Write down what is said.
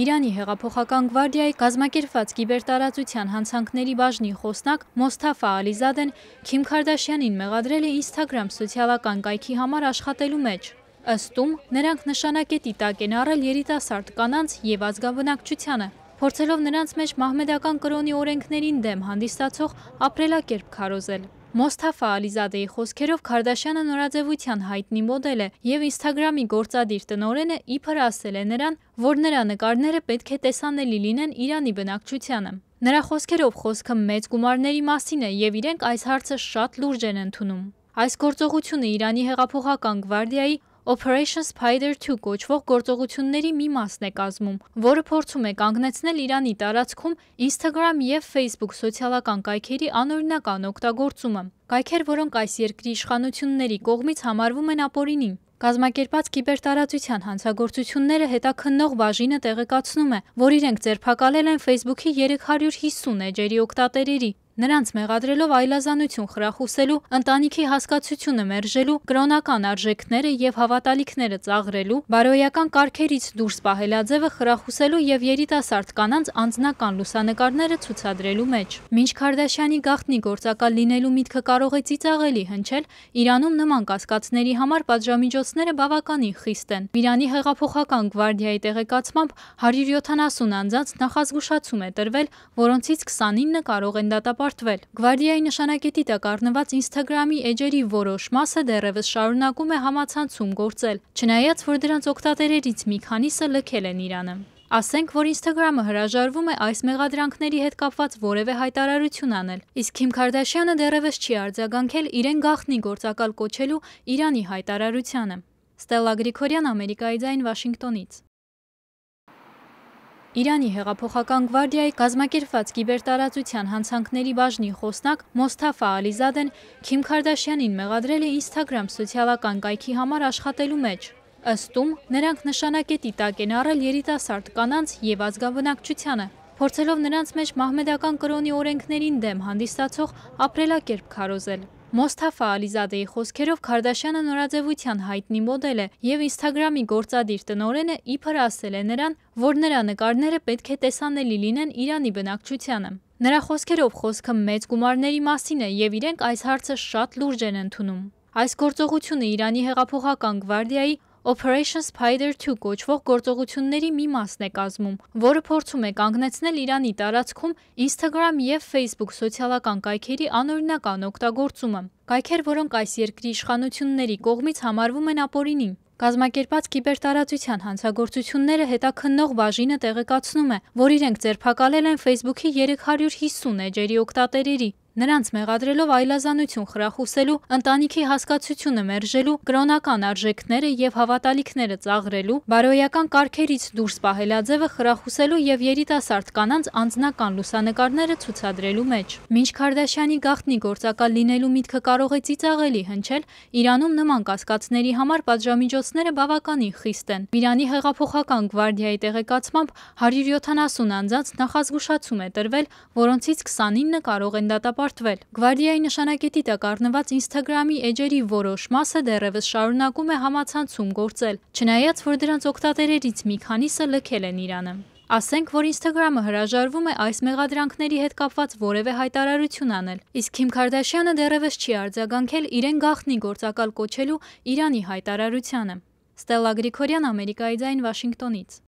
Իրանի հեղափոխական գվարդիայի կազմակերված կիբերտարածության հանցանքների բաժնի խոսնակ Մոստաֆա Ալիզադեն Քիմ Քարդաշյանին մեղադրել է Instagram սոցիալական կայքի համար աշխատելու մեջ։ Ըստում նրանք նշանակետի տակ են առել երիտասարդ կանանց եւ ազգաբնակչությանը, փորձելով նրանց մեջ մահմեդական կրոնի օրենքներին դեմ հանդիսացող ապրելակերպ քարոզել։ Մոստաֆա Ալիզադեի խոսքերով Քարդաշյանը նորաձևության հայտնի մոդել է եւ Instagram-ի գործադիր տնորենը իբր ասել է նրան, որ նրա նկարները պետք է տեսանելի լինեն Իրանի բնակչությանը։ Նրա խոսքերով խոսքը մեծ գումարների մասին է եւ իրենք այս հարցը շատ լուրջ են ընդունում։ Այս գործողությունը Իրանի հեղափոխական գվարդիայի Operation Spider 2 կոչվող գործողությունների մի մասն է կազմում, որը փորձում է կանգնեցնել Իրանի տարածքում Instagram եւ Facebook սոցիալական կայքերի անօրինական օգտագործումը։ Կայքեր, որոնք այս երկրի իշխանությունների կողմից համարվում են ապօրինի, Կազմակերպած կիբերտարածության հանցագործությունները հետաքննող բաժինը տեղեկացնում է, որ իրենք ձերբակալել են Facebook-ի 350 էջերի օգտատերերի, Նրանց մեղադրելով այլազանություն խրախուսելու, ընտանիքի հասկացությունը մերժելու, կրոնական արժեքները եւ հավատալիքները ծաղրելու, բարոյական կարգերից դուրս պահելաձևը խրախուսելու եւ երիտասարդ կանանց անձնական լուսանկարները ցուցադրելու մեջ։ Մինչ Քարդաշյանի գաղտնի գործակալ լինելու միտքը կարող է ծիծաղելի հնչել, Իրանում նման կասկածների համար պատժամիջոցները բավականին խիստ են։ Իրանի հեղափոխական գվարդիայի տեղեկացմամբ 170 անձանց նախազգուշացում է տրվել, որոնցից 29 կարող են դատապարտվել հրապարտվել։ Գվարդիայի նշանակետի տակ առնված Instagram-ի էջերի որոշ մասը դեռևս շարունակում է համացանցում գործել, չնայած որ դրանց օգտատերերից մի քանիսը լքել են Իրանը։ Ասենք, որ Instagram-ը հրաժարվում է այս մեղադրանքների հետ կապված որևէ հայտարարություն անել, իսկ Քիմ Քարդաշյանը դեռևս չի արձագանքել իրեն գաղտնի գործակալ կոչելու Իրանի հայտարարությանը։ Ստելա Գրիգորյան, Ամերիկայի ձայն Վաշինգտոնից։ Իրանի հեղափոխական գվարդիայի կազմակերված կիբերտարածության հանցանքների բաժնի խոսնակ Մոստաֆա Ալիզադեն Քիմ Քարդաշյանին մեղադրել է Instagram սոցիալական կայքի համար աշխատելու մեջ։ Ըստում նրանք նշանակետի տակ են առել երիտասարդ կանանց եւ ազգաբնակչությանը, փորձելով նրանց մեջ մահմեդական կրոնի օրենքներին դեմ հանդիսացող ապրելակերպ քարոզել։ Մոստաֆա Ալիզադեի խոսքերով Քարդաշյանը նորաձևության հայտնի մոդել է եւ Instagram-ի գործադիր տնորենը իբր ասել է նրան, որ նրա նկարները պետք է տեսանելի լինեն Իրանի բնակչությանը։ Նրա խոսքերով խոսքը մեծ գումարների մասին է եւ իրենք այս հարցը շատ լուրջ են ընդունում։ Այս գործողությունը Իրանի հեղափոխական գվարդիայի Operation Spider 2 կոչվող գործողությունների մի մասն է կազմում, որը փորձում է կանգնեցնել Իրանի տարածքում Instagram եւ Facebook սոցիալական կայքերի անօրինական օգտագործումը։ Կայքեր, որոնք այս երկրի իշխանությունների կողմից համարվում են ապօրինի, Կազմակերպած կիբերտարածության հանցագործությունները հետաքննող բաժինը տեղեկացնում է, որ իրենք ձերբակալել են Facebook-ի 350 էջերի օգտատերերի, Նրանց մեղադրելով այլազանություն խրախուսելու, ընտանիքի հասկացությունը մերժելու, կրոնական արժեքները և հավատալիքները ծաղրելու, բարոյական կարգերից դուրս պահելաձևը խրախուսելու և երիտասարդ կանանց անձնական լուսանկարները ցուցադրելու մեջ։ Մինչ Քարդաշյանի գաղտնի գործակալ լինելու միտքը կարող է ծիծաղելի հնչել, Իրանում նման կասկածների համար պատժամիջոցները բավականին խիստ են։ Իրանի հեղափոխական գվարդիայի տեղեկացմամբ 170 անձանց նախազգուշացում է տրվել, որոնցից 29 կարող են դատապարտվել հպարտվել։ Գվարդիայի նշանակետի տակ առնված Instagram-ի էջերի որոշ մասը դեռևս շարունակում է համացանցում գործել, չնայած որ դրանց օգտատերերից մի քանիսը լքել են Իրանը։ Ասենք, որ Instagram-ը հրաժարվում է այս մեղադրանքների հետ կապված որևէ հայտարարություն անել, իսկ Քիմ Քարդաշյանը դեռևս չի արձագանքել իրեն գաղտնի գործակալ կոչելու Իրանի հայտարարությանը։ Ստելլա Գրիգորյան, Ամերիկայի ձայն Վաշինգտոնից։